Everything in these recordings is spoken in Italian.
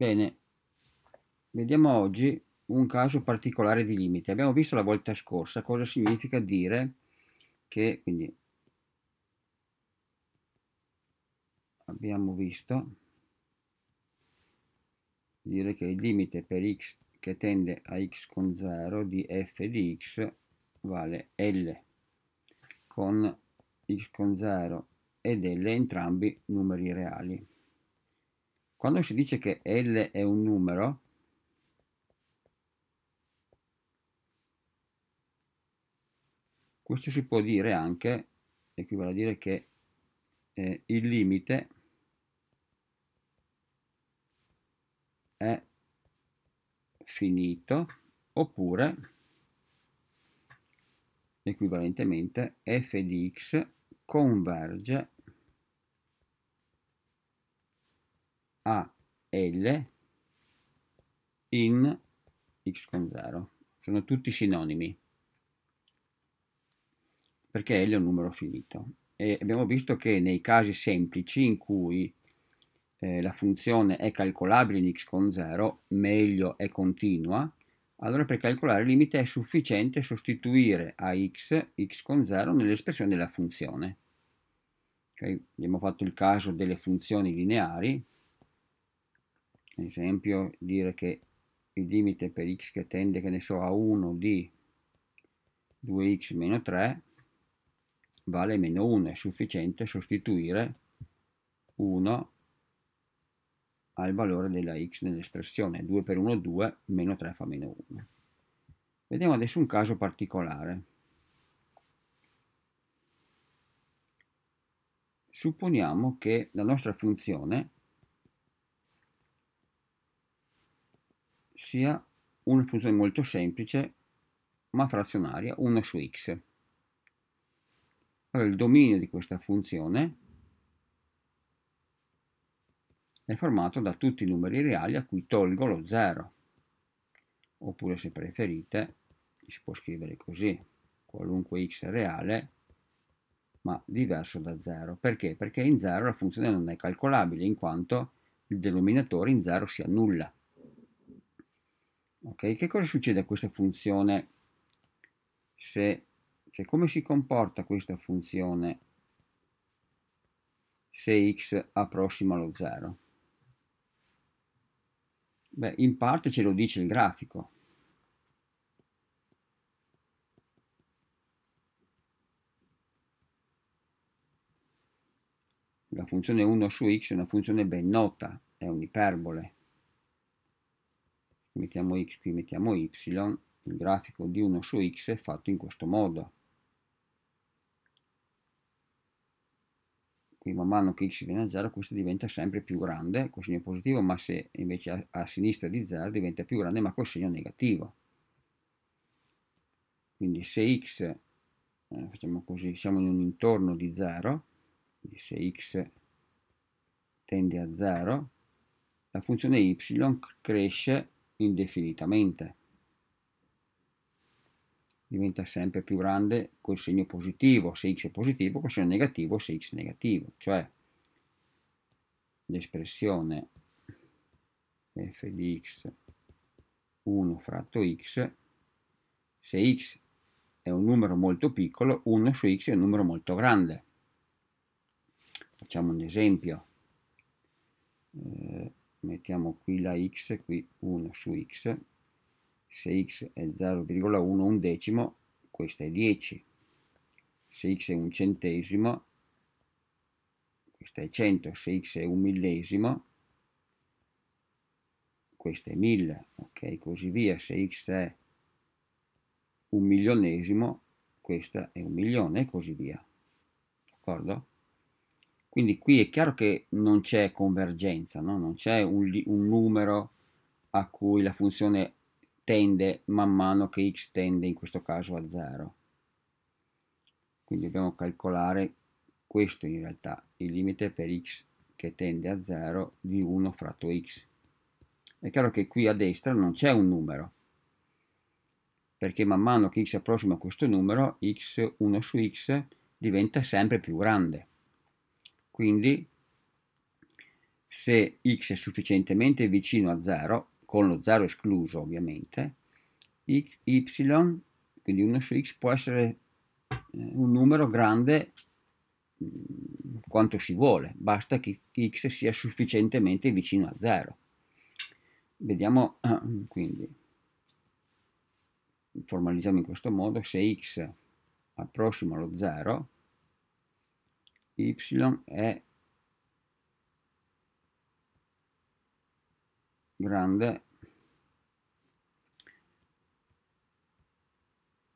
Bene, vediamo oggi un caso particolare di limite. Abbiamo visto la volta scorsa cosa significa dire che, quindi abbiamo visto dire che il limite per x che tende a x con 0 di f di x vale L con x con 0 ed L entrambi numeri reali quando si dice che L è un numero, questo si può dire anche, equivale a dire che eh, il limite è finito, oppure equivalentemente f di x converge a l in x con 0 sono tutti sinonimi perché L è un numero finito e abbiamo visto che nei casi semplici in cui eh, la funzione è calcolabile in x con 0 meglio è continua allora per calcolare il limite è sufficiente sostituire a x x con 0 nell'espressione della funzione okay? abbiamo fatto il caso delle funzioni lineari esempio dire che il limite per x che tende che ne so a 1 di 2x meno 3 vale meno 1 è sufficiente sostituire 1 al valore della x nell'espressione 2 per 1 2 meno 3 fa meno 1 vediamo adesso un caso particolare supponiamo che la nostra funzione sia una funzione molto semplice ma frazionaria 1 su x. Allora, il dominio di questa funzione è formato da tutti i numeri reali a cui tolgo lo 0 oppure se preferite si può scrivere così qualunque x è reale ma diverso da 0 perché? perché in 0 la funzione non è calcolabile in quanto il denominatore in 0 sia nulla Ok, che cosa succede a questa funzione se, cioè come si comporta questa funzione se x approssima lo 0? Beh, in parte ce lo dice il grafico. La funzione 1 su x è una funzione ben nota, è un'iperbole mettiamo x, qui mettiamo y, il grafico di 1 su x è fatto in questo modo. Qui man mano che x viene a 0 questo diventa sempre più grande col segno positivo, ma se invece a, a sinistra di 0 diventa più grande ma col segno negativo. Quindi se x, eh, facciamo così, siamo in un intorno di 0, quindi se x tende a 0, la funzione y cresce indefinitamente. Diventa sempre più grande col segno positivo, se x è positivo, col segno negativo, se x è negativo. Cioè l'espressione f di x 1 fratto x, se x è un numero molto piccolo, 1 su x è un numero molto grande. Facciamo un esempio. Eh, mettiamo qui la x, qui 1 su x, se x è 0,1 un decimo, questa è 10, se x è un centesimo, questa è 100, se x è un millesimo, questa è 1000, ok, così via, se x è un milionesimo, questa è un milione e così via, d'accordo? Quindi qui è chiaro che non c'è convergenza, no? non c'è un, un, numero a cui la funzione tende man mano che x tende in questo caso a 0. Quindi dobbiamo calcolare questo in realtà, il limite per x che tende a 0 di 1 fratto x. È chiaro che qui a destra non c'è un numero, perché man mano che x si approssima a questo numero, x1 su x diventa sempre più grande. Quindi se x è sufficientemente vicino a 0, con lo 0 escluso ovviamente, y, quindi 1 su x, può essere eh, un numero grande mm, quanto si vuole, basta che x sia sufficientemente vicino a 0. Vediamo quindi, formalizziamo in questo modo, se x approssima lo 0, y è grande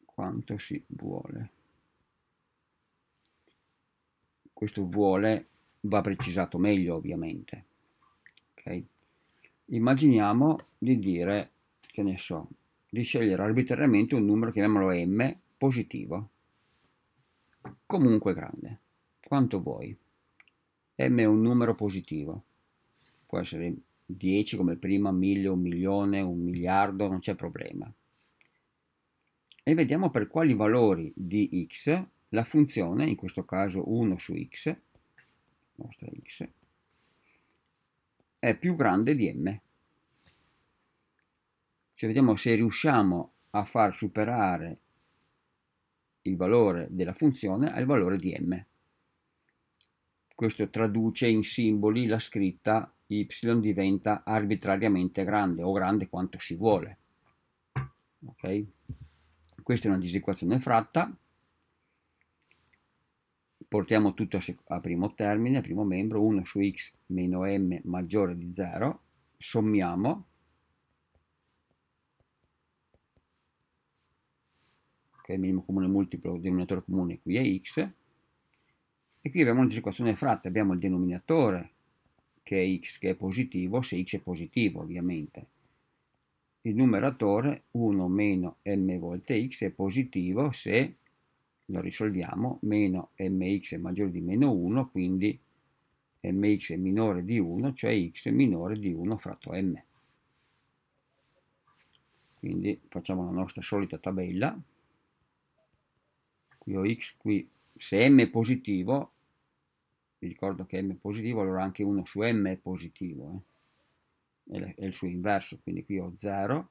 quanto si vuole. Questo vuole va precisato meglio ovviamente. Okay. Immaginiamo di dire, che ne so, di scegliere arbitrariamente un numero, chiamiamolo m, positivo, comunque grande quanto vuoi. M è un numero positivo, può essere 10 come prima, 1000, un milione, un miliardo, non c'è problema. E vediamo per quali valori di x la funzione, in questo caso 1 su x, nostra x, è più grande di m. Cioè vediamo se riusciamo a far superare il valore della funzione al valore di m questo traduce in simboli la scritta y diventa arbitrariamente grande o grande quanto si vuole. Okay? Questa è una disequazione fratta. Portiamo tutto a, a primo termine, a primo membro, 1 su x meno m maggiore di 0, sommiamo, ok, minimo comune multiplo, denominatore comune qui è x, e qui abbiamo un'equazione fratta, abbiamo il denominatore che è x che è positivo, se x è positivo ovviamente. Il numeratore 1 meno m volte x è positivo se lo risolviamo, meno mx è maggiore di meno 1, quindi mx è minore di 1, cioè x è minore di 1 fratto m. Quindi facciamo la nostra solita tabella. Qui ho x, qui se m è positivo vi ricordo che m è positivo, allora anche 1 su m è positivo, eh? è, il suo inverso, quindi qui ho 0,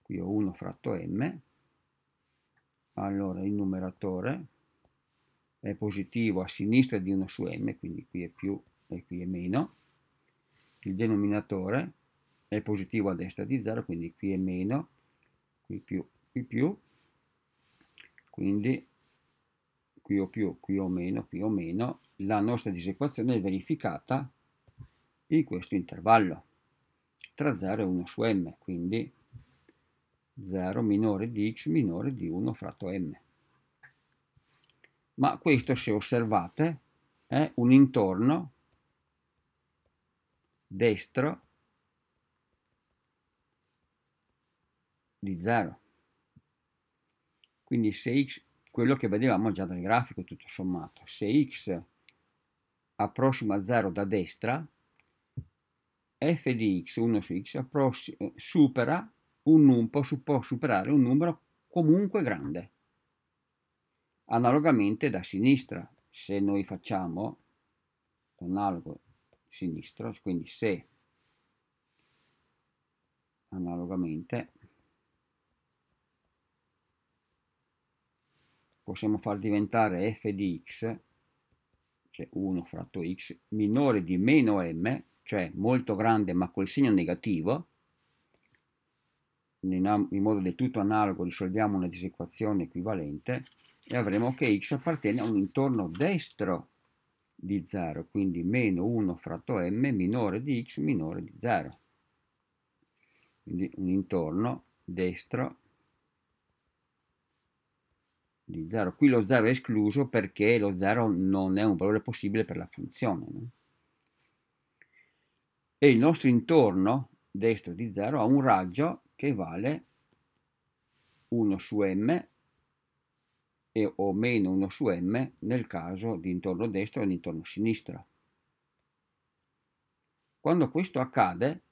qui ho 1 fratto m, allora il numeratore è positivo a sinistra di 1 su m, quindi qui è più e qui è meno, il denominatore è positivo a destra di 0, quindi qui è meno, qui più, qui più, quindi qui o più, qui o meno, qui o meno, la nostra disequazione è verificata in questo intervallo tra 0 e 1 su m, quindi 0 minore di x minore di 1 fratto m. Ma questo, se osservate, è un intorno destro di 0. Quindi se x quello che vedevamo già dal grafico tutto sommato. Se x approssima 0 da destra, f di x, 1 su x, supera un numero, può superare un numero comunque grande. Analogamente da sinistra, se noi facciamo analogo sinistro, quindi se analogamente possiamo far diventare f di x, cioè 1 fratto x, minore di meno m, cioè molto grande ma col segno negativo, in, modo del tutto analogo risolviamo una disequazione equivalente e avremo che x appartiene a un intorno destro di 0, quindi meno 1 fratto m minore di x minore di 0. Quindi un intorno destro di 0. Qui lo 0 è escluso perché lo 0 non è un valore possibile per la funzione. No? E il nostro intorno destro di 0 ha un raggio che vale 1 su m e, o meno 1 su m nel caso di intorno destro e di intorno sinistro. Quando questo accade,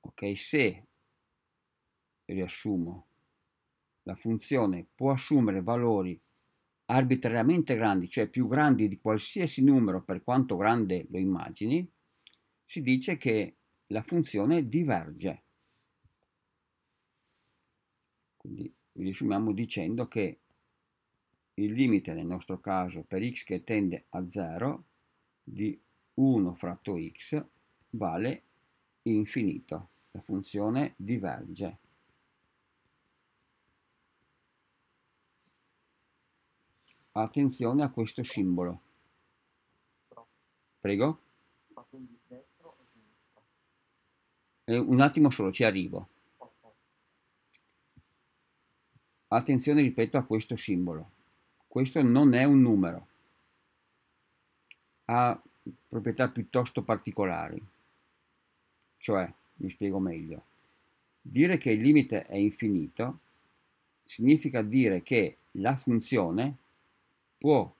ok, se riassumo la funzione può assumere valori arbitrariamente grandi, cioè più grandi di qualsiasi numero per quanto grande lo immagini, si dice che la funzione diverge. Quindi riassumiamo dicendo che il limite nel nostro caso per x che tende a 0 di 1 fratto x vale infinito. La funzione diverge. attenzione a questo simbolo. Prego. Eh, un attimo solo, ci arrivo. Attenzione, ripeto, a questo simbolo. Questo non è un numero. Ha proprietà piuttosto particolari. Cioè, mi spiego meglio. Dire che il limite è infinito significa dire che la funzione può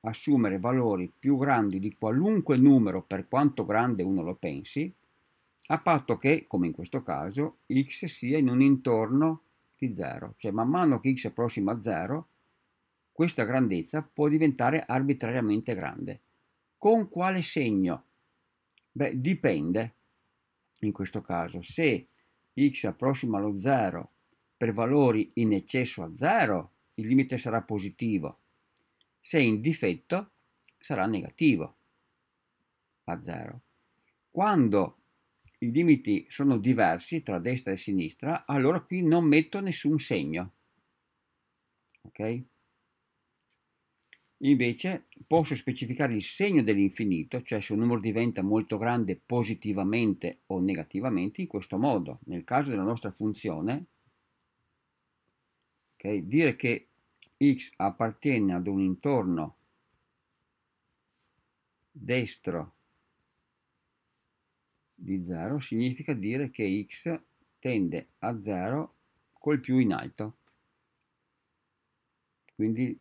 assumere valori più grandi di qualunque numero per quanto grande uno lo pensi, a patto che, come in questo caso, x sia in un intorno di 0, cioè man mano che x è prossimo a 0, questa grandezza può diventare arbitrariamente grande. Con quale segno? Beh, dipende in questo caso. Se x approssima allo 0 per valori in eccesso a 0, il limite sarà positivo se in difetto sarà negativo a zero. Quando i limiti sono diversi tra destra e sinistra, allora qui non metto nessun segno. Ok? Invece posso specificare il segno dell'infinito, cioè se un numero diventa molto grande positivamente o negativamente, in questo modo. Nel caso della nostra funzione, okay, dire che X appartiene ad un intorno destro di 0 significa dire che x tende a 0 col più in alto quindi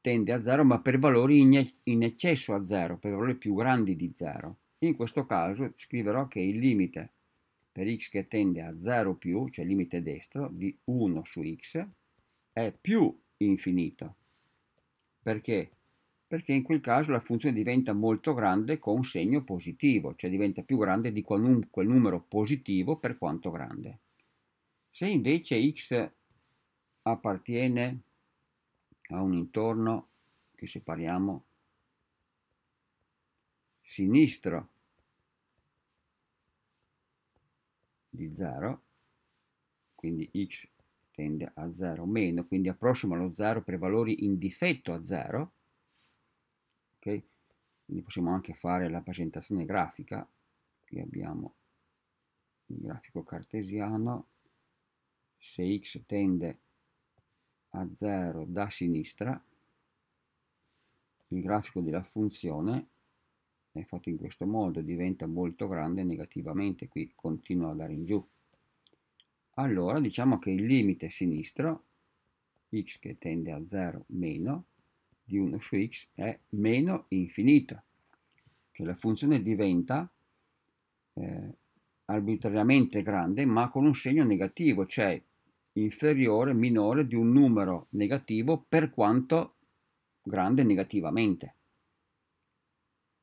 tende a 0 ma per valori in, eccesso a 0 per valori più grandi di 0 in questo caso scriverò che il limite per x che tende a 0 più cioè limite destro di 1 su x è più infinita. Perché? Perché in quel caso la funzione diventa molto grande con segno positivo, cioè diventa più grande di qualunque numero positivo per quanto grande. Se invece x appartiene a un intorno che separiamo sinistro di 0, quindi x tende a 0 meno, quindi approssima lo 0 per valori in difetto a 0, ok? Quindi possiamo anche fare la presentazione grafica, qui abbiamo il grafico cartesiano, se x tende a 0 da sinistra, il grafico della funzione è fatto in questo modo, diventa molto grande negativamente, qui continua ad andare in giù allora diciamo che il limite sinistro x che tende a 0 meno di 1 su x è meno infinito cioè la funzione diventa eh, arbitrariamente grande ma con un segno negativo cioè inferiore minore di un numero negativo per quanto grande negativamente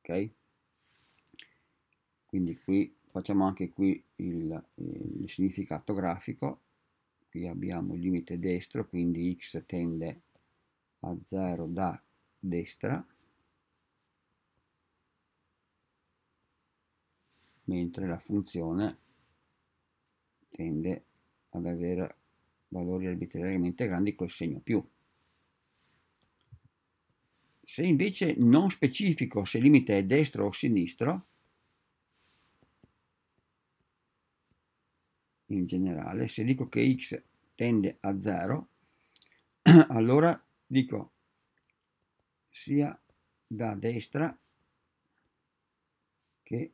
ok quindi qui facciamo anche qui il, eh, il significato grafico qui abbiamo il limite destro quindi x tende a 0 da destra mentre la funzione tende ad avere valori arbitrariamente grandi col segno più. Se invece non specifico se il limite è destro o sinistro, in generale, se dico che x tende a 0, allora dico sia da destra che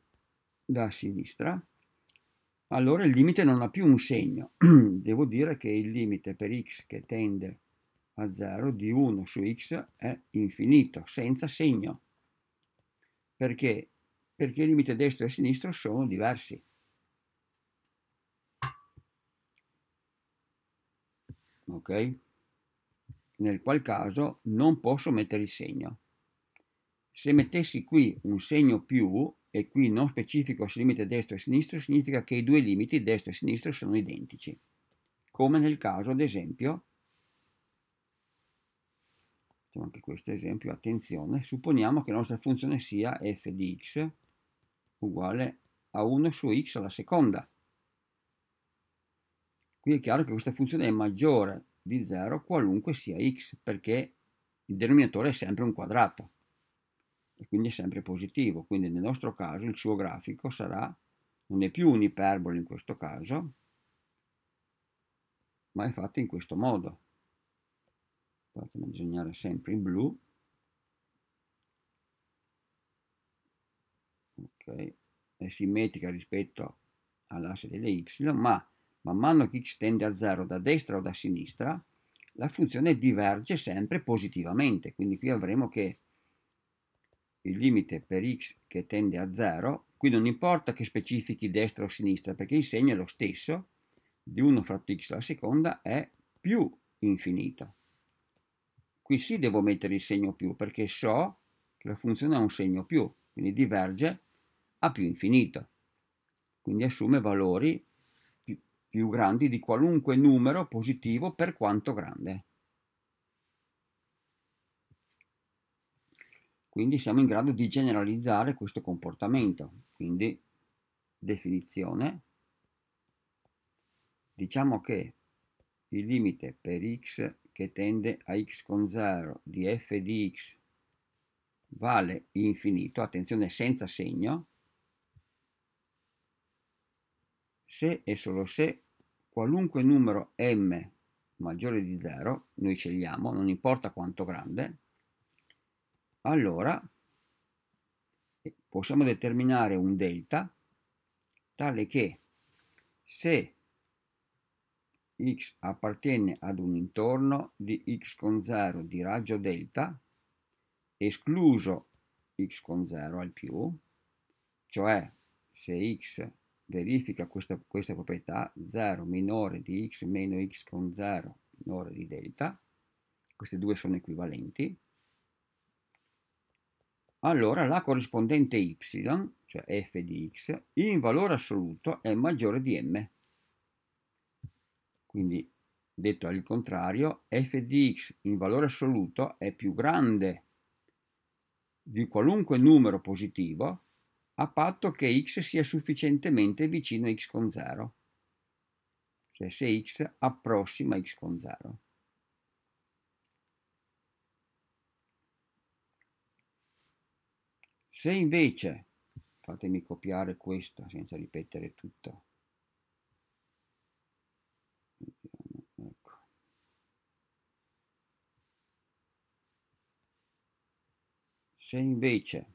da sinistra, allora il limite non ha più un segno. Devo dire che il limite per x che tende a 0 di 1 su x è infinito, senza segno. Perché? Perché il limite destro e sinistro sono diversi. ok? Nel qual caso non posso mettere il segno. Se mettessi qui un segno più, e qui non specifico se limite destro e sinistro, significa che i due limiti, destro e sinistro, sono identici. Come nel caso, ad esempio, facciamo anche questo esempio, attenzione, supponiamo che la nostra funzione sia f di x uguale a 1 su x alla seconda quindi è chiaro che questa funzione è maggiore di 0 qualunque sia x, perché il denominatore è sempre un quadrato e quindi è sempre positivo. Quindi nel nostro caso il suo grafico sarà, non è più un'iperbole in questo caso, ma è fatto in questo modo. Fatemi disegnare sempre in blu. Ok, è simmetrica rispetto all'asse delle y, ma man mano che x tende a 0 da destra o da sinistra, la funzione diverge sempre positivamente, quindi qui avremo che il limite per x che tende a 0, qui non importa che specifichi destra o sinistra, perché il segno è lo stesso, di 1 fratto x alla seconda è più infinito. Qui sì devo mettere il segno più, perché so che la funzione ha un segno più, quindi diverge a più infinito. Quindi assume valori più grandi di qualunque numero positivo per quanto grande. Quindi siamo in grado di generalizzare questo comportamento. Quindi definizione, diciamo che il limite per x che tende a x con 0 di f di x vale infinito, attenzione senza segno, se e solo se qualunque numero m maggiore di 0, noi scegliamo, non importa quanto grande, allora eh, possiamo determinare un delta tale che se x appartiene ad un intorno di x con 0 di raggio delta, escluso x con 0 al più, cioè se x verifica questa, questa proprietà 0 minore di x meno x con 0 minore di delta, queste due sono equivalenti, allora la corrispondente y, cioè f di x, in valore assoluto è maggiore di m. Quindi, detto al contrario, f di x in valore assoluto è più grande di qualunque numero positivo a patto che x sia sufficientemente vicino a x con 0, cioè se x approssima x con 0. Se invece, fatemi copiare questo senza ripetere tutto, ecco. se invece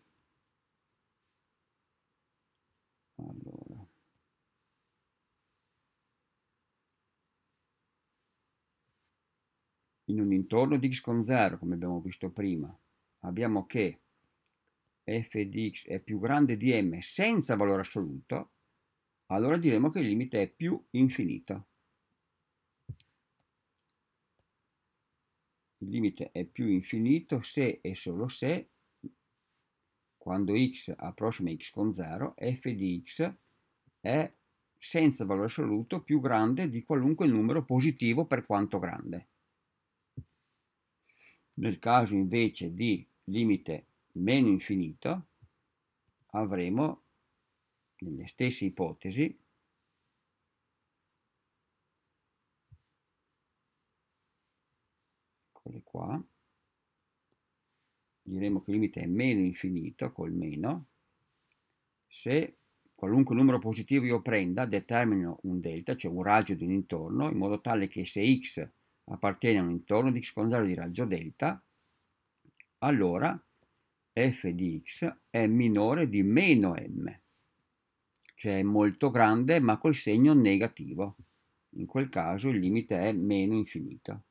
in un intorno di x con 0, come abbiamo visto prima, abbiamo che f di x è più grande di m senza valore assoluto, allora diremo che il limite è più infinito. Il limite è più infinito se e solo se, quando x approssima x con 0, f di x è senza valore assoluto più grande di qualunque numero positivo per quanto grande. Nel caso invece di limite meno infinito avremo nelle stesse ipotesi eccole qua diremo che il limite è meno infinito col meno se qualunque numero positivo io prenda determino un delta cioè un raggio di un intorno in modo tale che se x appartiene a un intorno di x contrario di raggio delta, allora f di x è minore di meno m, cioè è molto grande ma col segno negativo. In quel caso il limite è meno infinito.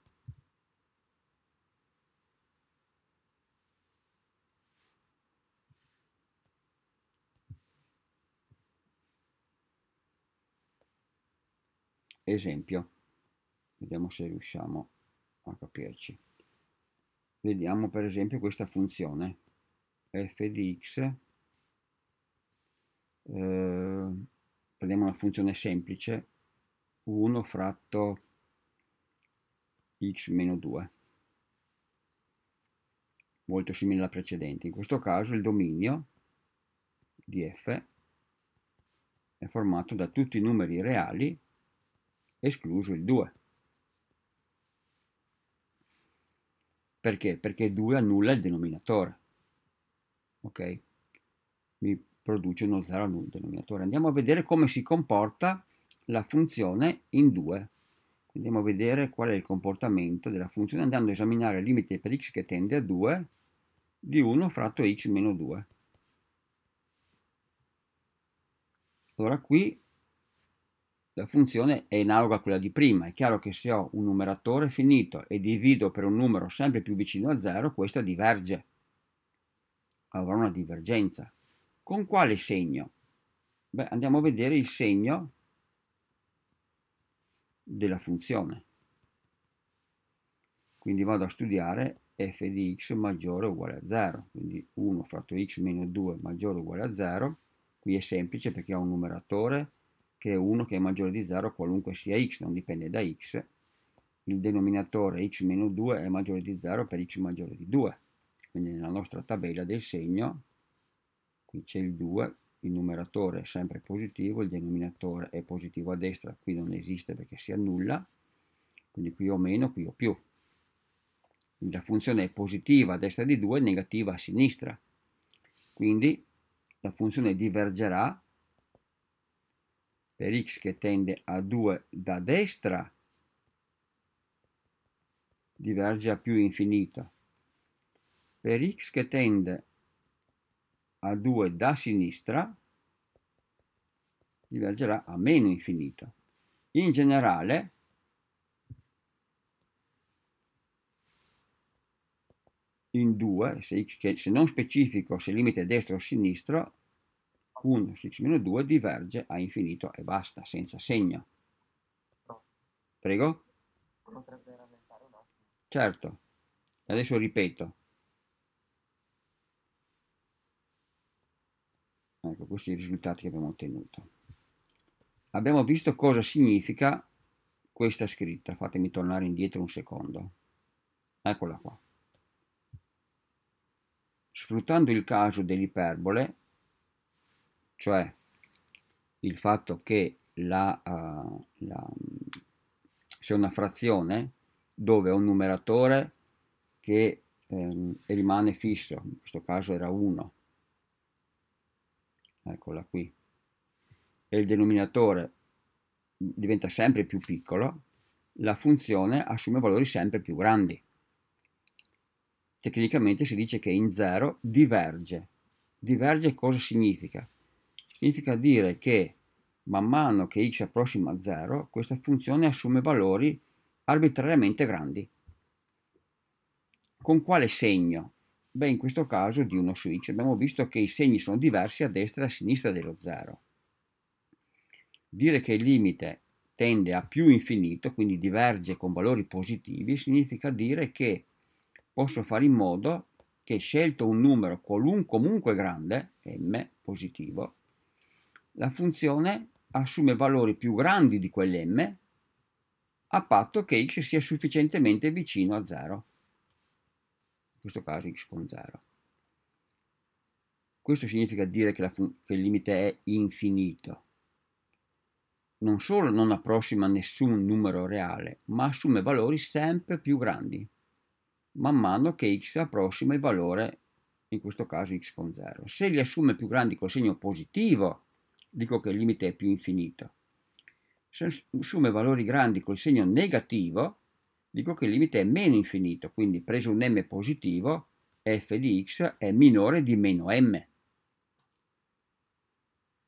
Esempio. Vediamo se riusciamo a capirci. Vediamo per esempio questa funzione f di x. Eh, prendiamo una funzione semplice 1 fratto x meno 2 molto simile alla precedente. In questo caso il dominio di f è formato da tutti i numeri reali escluso il 2. Perché? Perché 2 annulla il denominatore. Ok? Mi produce uno 0 annulla il denominatore. Andiamo a vedere come si comporta la funzione in 2. Andiamo a vedere qual è il comportamento della funzione andando a esaminare il limite per x che tende a 2 di 1 fratto x meno 2. Allora qui la funzione è analoga a quella di prima. È chiaro che se ho un numeratore finito e divido per un numero sempre più vicino a 0, questa diverge. Avrò una divergenza. Con quale segno? Beh, andiamo a vedere il segno della funzione. Quindi vado a studiare f di x maggiore o uguale a 0, quindi 1 fratto x meno 2 maggiore o uguale a 0. Qui è semplice perché ho un numeratore che è 1 che è maggiore di 0 qualunque sia x, non dipende da x, il denominatore x 2 è maggiore di 0 per x maggiore di 2. Quindi nella nostra tabella del segno, qui c'è il 2, il numeratore è sempre positivo, il denominatore è positivo a destra, qui non esiste perché si annulla, quindi qui ho meno, qui ho più. Quindi la funzione è positiva a destra di 2 negativa a sinistra. Quindi la funzione divergerà per x che tende a 2 da destra diverge a più infinito. Per x che tende a 2 da sinistra divergerà a meno infinito. In generale in 2, se, se non specifico se il limite è destro o sinistro, 1 su x-2 diverge a infinito e basta, senza segno. Prego? Potrebbe rallentare un attimo. Certo. Adesso ripeto. Ecco, questi i risultati che abbiamo ottenuto. Abbiamo visto cosa significa questa scritta. Fatemi tornare indietro un secondo. Eccola qua. Sfruttando il caso dell'iperbole, cioè il fatto che la, uh, la, c'è mm, una frazione dove un numeratore che ehm, rimane fisso, in questo caso era 1, eccola qui, e il denominatore diventa sempre più piccolo, la funzione assume valori sempre più grandi. Tecnicamente si dice che in 0 diverge. Diverge cosa significa? Significa dire che man mano che x approssima a 0, questa funzione assume valori arbitrariamente grandi. Con quale segno? Beh, in questo caso di 1 su x. Abbiamo visto che i segni sono diversi a destra e a sinistra dello 0. Dire che il limite tende a più infinito, quindi diverge con valori positivi, significa dire che posso fare in modo che scelto un numero qualunque grande, m positivo, la funzione assume valori più grandi di quell'm a patto che x sia sufficientemente vicino a 0. In questo caso x con 0. Questo significa dire che, che il limite è infinito. Non solo non approssima nessun numero reale, ma assume valori sempre più grandi, man mano che x approssima il valore, in questo caso x con 0. Se li assume più grandi col segno positivo, dico che il limite è più infinito. Se assume valori grandi col segno negativo, dico che il limite è meno infinito, quindi preso un m positivo, f di x è minore di meno m.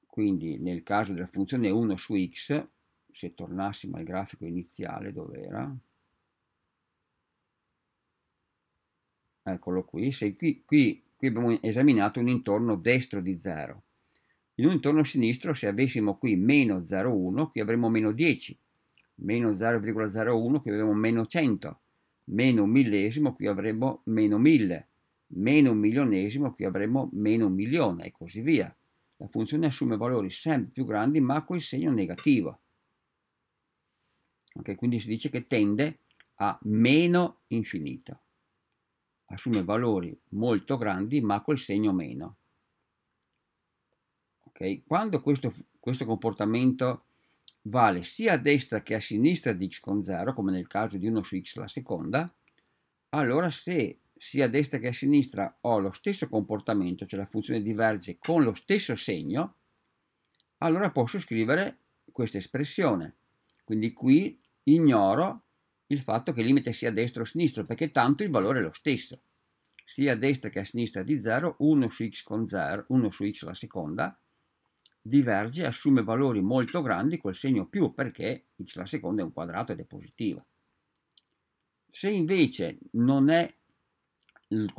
Quindi nel caso della funzione 1 su x, se tornassimo al grafico iniziale, dove era? Eccolo qui, qui, qui, qui abbiamo esaminato un intorno destro di 0 in un intorno sinistro se avessimo qui meno 0,1 qui avremmo meno 10, meno 0,01 qui avremmo meno 100, meno un millesimo qui avremmo meno 1000, meno un milionesimo qui avremmo meno un milione e così via. La funzione assume valori sempre più grandi ma col segno negativo. Okay, quindi si dice che tende a meno infinito. Assume valori molto grandi ma col segno meno. Okay? Quando questo, questo comportamento vale sia a destra che a sinistra di x con 0, come nel caso di 1 su x alla seconda, allora se sia a destra che a sinistra ho lo stesso comportamento, cioè la funzione diverge con lo stesso segno, allora posso scrivere questa espressione. Quindi qui ignoro il fatto che il limite sia a destra o a sinistra, perché tanto il valore è lo stesso. Sia a destra che a sinistra di 0, 1 su x con 0, 1 su x alla seconda, diverge assume valori molto grandi col segno più perché x alla seconda è un quadrato ed è positiva. Se invece non è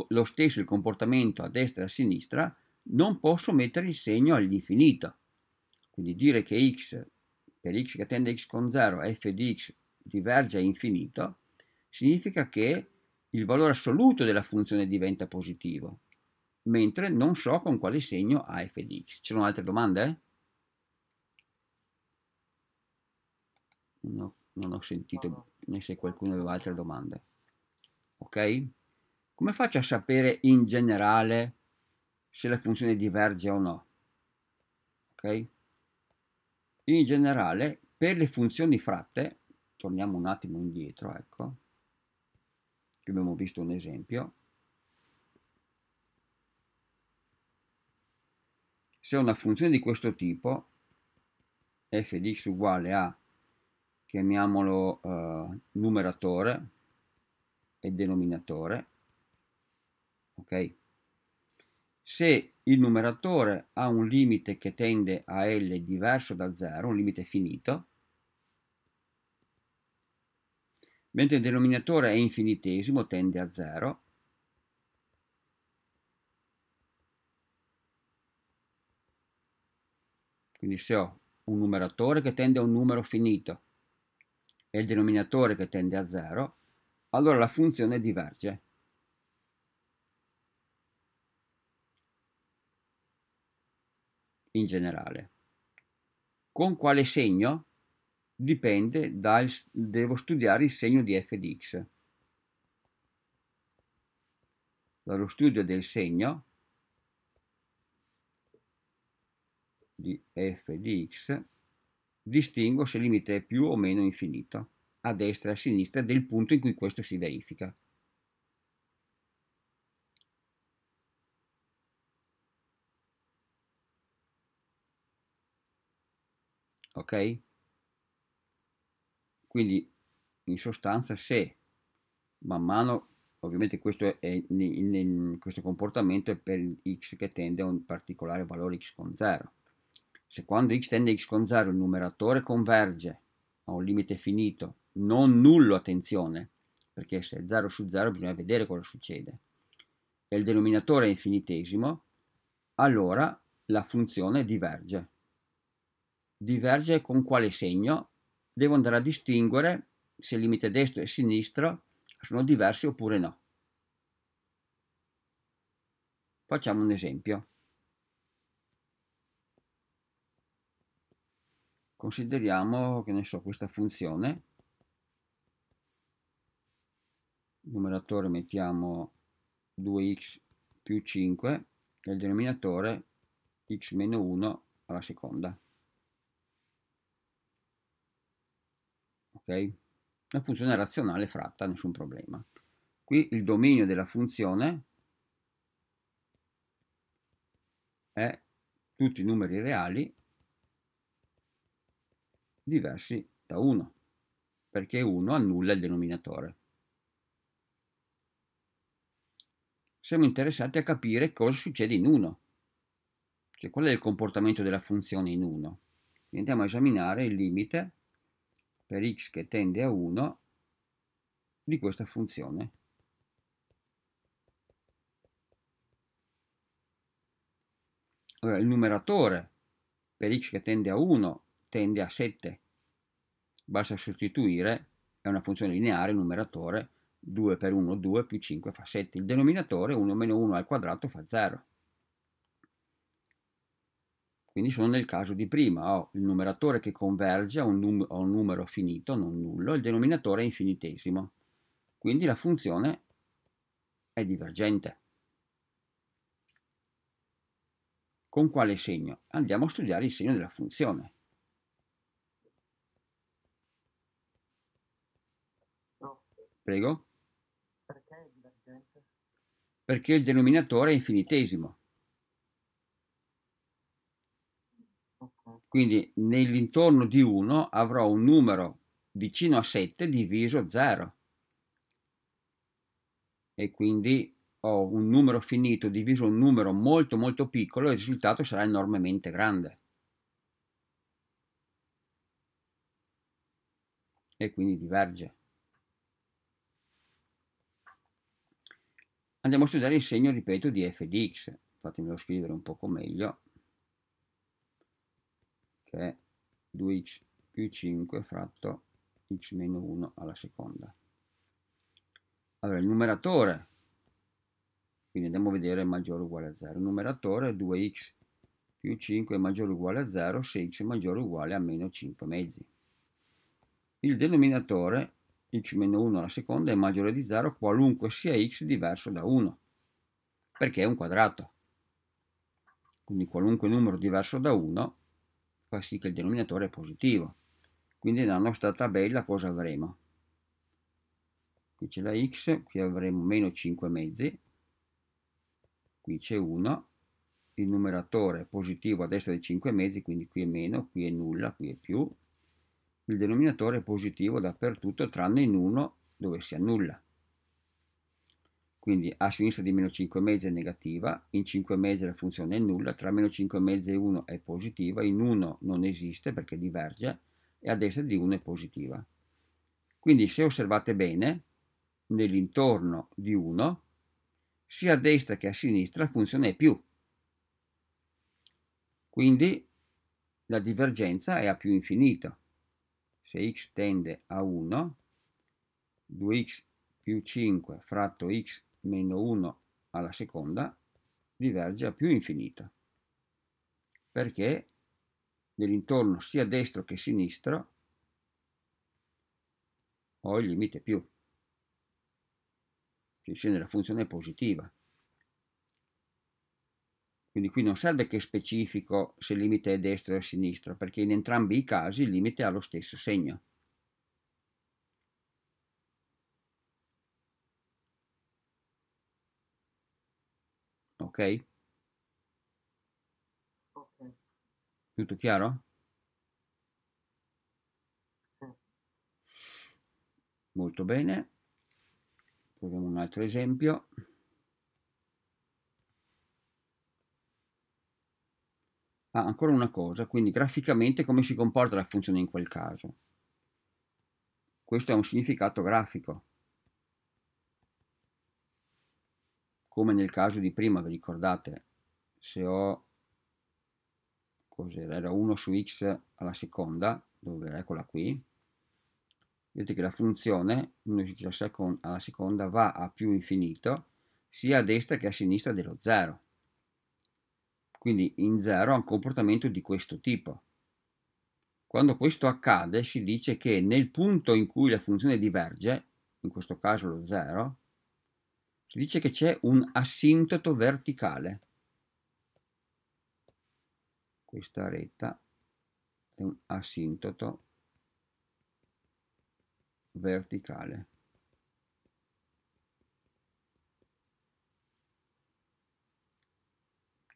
lo stesso il comportamento a destra e a sinistra, non posso mettere il segno all'infinito. Quindi dire che x per x che tende a x con 0 f di x diverge a infinito significa che il valore assoluto della funzione diventa positivo mentre non so con quale segno ha f Ci sono altre domande? No, non ho sentito né se qualcuno aveva altre domande. Ok? Come faccio a sapere in generale se la funzione diverge o no? Ok? In generale, per le funzioni fratte, torniamo un attimo indietro, ecco, abbiamo visto un esempio, se una funzione di questo tipo f di x uguale a chiamiamolo eh, numeratore e denominatore ok se il numeratore ha un limite che tende a L diverso da 0, un limite finito, mentre il denominatore è infinitesimo, tende a 0, Quindi se ho un numeratore che tende a un numero finito e il denominatore che tende a 0, allora la funzione diverge. In generale. Con quale segno? Dipende dal... devo studiare il segno di f di x. Dallo studio del segno di f di x, distingo se il limite è più o meno infinito, a destra e a sinistra del punto in cui questo si verifica. Ok? Quindi in sostanza se man mano ovviamente questo, è, in, in, questo comportamento è per x che tende a un particolare valore x con 0 se quando x tende a x con 0 il numeratore converge a un limite finito, non nullo, attenzione, perché se è 0 su 0 bisogna vedere cosa succede, e il denominatore è infinitesimo, allora la funzione diverge. Diverge con quale segno? Devo andare a distinguere se il limite destro e sinistro sono diversi oppure no. Facciamo un esempio. consideriamo, che ne so, questa funzione, numeratore mettiamo 2x più 5 e il denominatore x meno 1 alla seconda. Ok? Una funzione razionale fratta, nessun problema. Qui il dominio della funzione è tutti i numeri reali diversi da 1, perché 1 annulla il denominatore. Siamo interessati a capire cosa succede in 1, cioè qual è il comportamento della funzione in 1. Andiamo a esaminare il limite per x che tende a 1 di questa funzione. Allora, il numeratore per x che tende a 1 tende a 7. Basta sostituire, è una funzione lineare, numeratore, 2 per 1 2 più 5 fa 7. Il denominatore 1 meno 1 al quadrato fa 0. Quindi sono nel caso di prima, ho il numeratore che converge a un, num a un numero finito, non nullo, il denominatore è infinitesimo. Quindi la funzione è divergente. Con quale segno? Andiamo a studiare il segno della funzione. Prego? Perché è divergente? Perché il denominatore è infinitesimo. Quindi nell'intorno di 1 avrò un numero vicino a 7 diviso 0. E quindi ho un numero finito diviso un numero molto molto piccolo e il risultato sarà enormemente grande. E quindi diverge. andiamo a studiare il segno, ripeto, di f di x. Fatemelo scrivere un poco meglio, che è 2x più 5 fratto x meno 1 alla seconda. Allora, il numeratore, quindi andiamo a vedere maggiore o uguale a 0. Il numeratore è 2x più 5 è maggiore o uguale a 0 se x è maggiore o uguale a meno 5 mezzi. Il denominatore x-1 alla seconda è maggiore di 0 qualunque sia x diverso da 1, perché è un quadrato. Quindi qualunque numero diverso da 1 fa sì che il denominatore è positivo. Quindi nella nostra tabella cosa avremo? Qui c'è la x, qui avremo meno 5 mezzi, qui c'è 1, il numeratore è positivo a destra di 5 mezzi, quindi qui è meno, qui è nulla, qui è più, il denominatore è positivo dappertutto tranne in 1 dove si annulla. Quindi a sinistra di meno 5 mezzi è negativa, in 5 mezzi la funzione è nulla, tra meno 5 mezzi e 1 è positiva, in 1 non esiste perché diverge e a destra di 1 è positiva. Quindi se osservate bene, nell'intorno di 1, sia a destra che a sinistra la funzione è più. Quindi la divergenza è a più infinito se x tende a 1, 2x più 5 fratto x meno 1 alla seconda diverge a più infinito, perché nell'intorno sia destro che sinistro ho il limite più, cioè sia nella funzione positiva. Quindi qui non serve che specifico se il limite è destro o sinistro, perché in entrambi i casi il limite ha lo stesso segno. Ok? Ok. Tutto chiaro? Molto bene. Proviamo un altro esempio. Ah, ancora una cosa, quindi graficamente come si comporta la funzione in quel caso? Questo è un significato grafico. Come nel caso di prima, vi ricordate, se ho cos'era? Era 1 su x alla seconda, dove era? eccola qui. Vedete che la funzione 1 su x alla seconda va a più infinito, sia a destra che a sinistra dello 0. Quindi in 0 ha un comportamento di questo tipo. Quando questo accade si dice che nel punto in cui la funzione diverge, in questo caso lo 0, si dice che c'è un asintoto verticale. Questa retta è un asintoto verticale.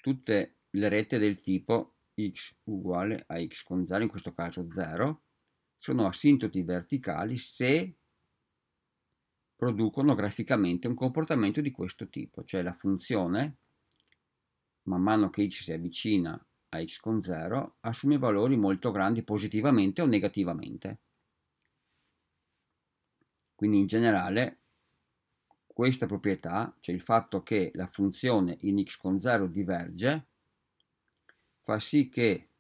Tutte la rete del tipo x uguale a x con 0, in questo caso 0, sono asintoti verticali se producono graficamente un comportamento di questo tipo, cioè la funzione, man mano che x si avvicina a x con 0, assume valori molto grandi positivamente o negativamente. Quindi in generale questa proprietà, cioè il fatto che la funzione in x con 0 diverge, fa sì che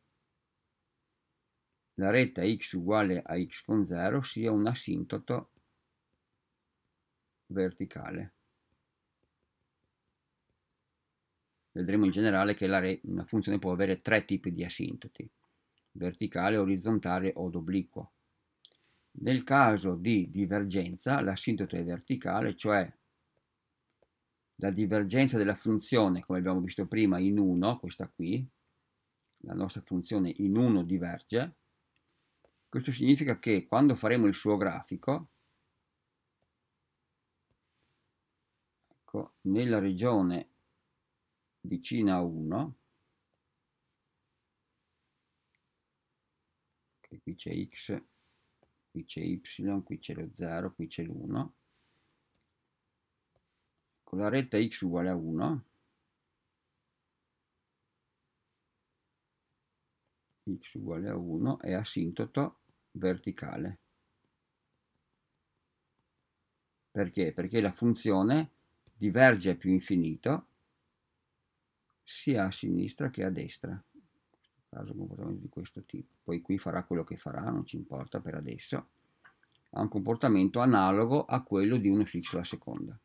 la retta x uguale a x con 0 sia un asintoto verticale. Vedremo in generale che una funzione può avere tre tipi di asintoti, verticale, orizzontale o obliquo. Nel caso di divergenza, l'asintoto è verticale, cioè la divergenza della funzione, come abbiamo visto prima, in 1, questa qui, la nostra funzione in 1 diverge, questo significa che quando faremo il suo grafico, ecco, nella regione vicina a 1, qui c'è x, qui c'è y, qui c'è lo 0, qui c'è l'1, con la retta x uguale a 1, x uguale a 1 è asintoto verticale. Perché? Perché la funzione diverge più infinito sia a sinistra che a destra. In questo caso un comportamento di questo tipo. Poi qui farà quello che farà, non ci importa per adesso. Ha un comportamento analogo a quello di 1 fx alla seconda.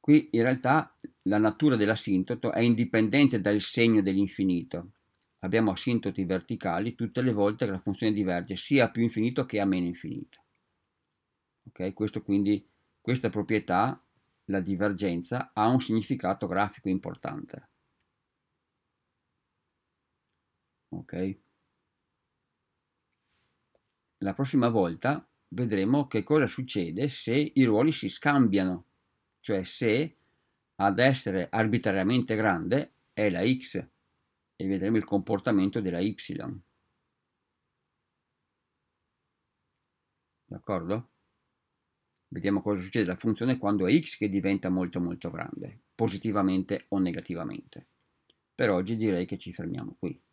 Qui in realtà la natura dell'asintoto è indipendente dal segno dell'infinito, abbiamo asintoti verticali tutte le volte che la funzione diverge sia a più infinito che a meno infinito. Ok, Questo quindi, questa proprietà, la divergenza, ha un significato grafico importante. Okay? La prossima volta vedremo che cosa succede se i ruoli si scambiano, cioè se ad essere arbitrariamente grande è la x e vedremo il comportamento della y. D'accordo? Vediamo cosa succede alla funzione quando è x che diventa molto molto grande, positivamente o negativamente. Per oggi direi che ci fermiamo qui.